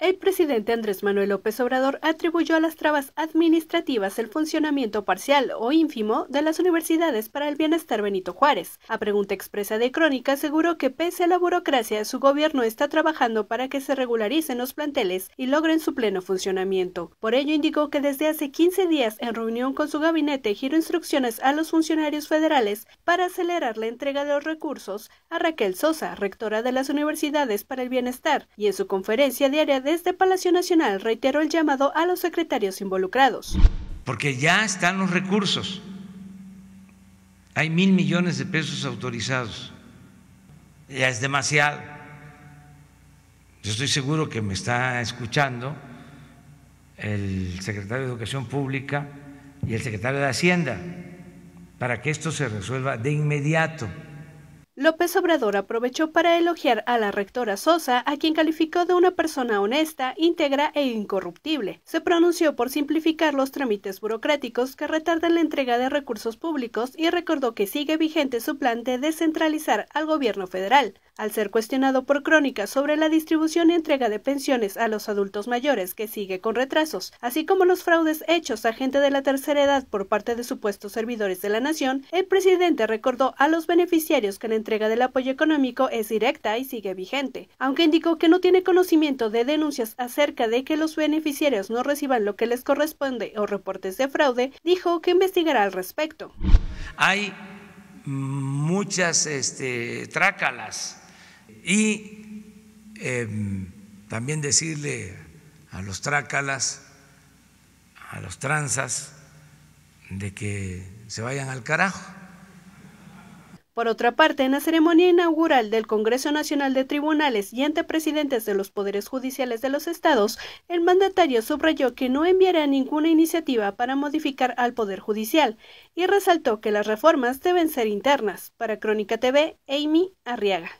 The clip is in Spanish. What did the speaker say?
El presidente Andrés Manuel López Obrador atribuyó a las trabas administrativas el funcionamiento parcial o ínfimo de las universidades para el bienestar Benito Juárez. A pregunta expresa de Crónica, aseguró que pese a la burocracia, su gobierno está trabajando para que se regularicen los planteles y logren su pleno funcionamiento. Por ello indicó que desde hace 15 días, en reunión con su gabinete, giró instrucciones a los funcionarios federales para acelerar la entrega de los recursos a Raquel Sosa, rectora de las universidades para el bienestar, y en su conferencia diaria de desde Palacio Nacional reiteró el llamado a los secretarios involucrados. Porque ya están los recursos. Hay mil millones de pesos autorizados. Ya es demasiado. Yo estoy seguro que me está escuchando el secretario de Educación Pública y el secretario de Hacienda para que esto se resuelva de inmediato. López Obrador aprovechó para elogiar a la rectora Sosa, a quien calificó de una persona honesta, íntegra e incorruptible. Se pronunció por simplificar los trámites burocráticos que retardan la entrega de recursos públicos y recordó que sigue vigente su plan de descentralizar al gobierno federal. Al ser cuestionado por crónicas sobre la distribución y entrega de pensiones a los adultos mayores que sigue con retrasos, así como los fraudes hechos a gente de la tercera edad por parte de supuestos servidores de la nación, el presidente recordó a los beneficiarios que la entrega del apoyo económico es directa y sigue vigente, aunque indicó que no tiene conocimiento de denuncias acerca de que los beneficiarios no reciban lo que les corresponde o reportes de fraude, dijo que investigará al respecto. Hay muchas este, trácalas y em, también decirle a los trácalas, a los tranzas, de que se vayan al carajo. Por otra parte, en la ceremonia inaugural del Congreso Nacional de Tribunales y ante presidentes de los poderes judiciales de los estados, el mandatario subrayó que no enviará ninguna iniciativa para modificar al Poder Judicial y resaltó que las reformas deben ser internas. Para Crónica TV, Amy Arriaga.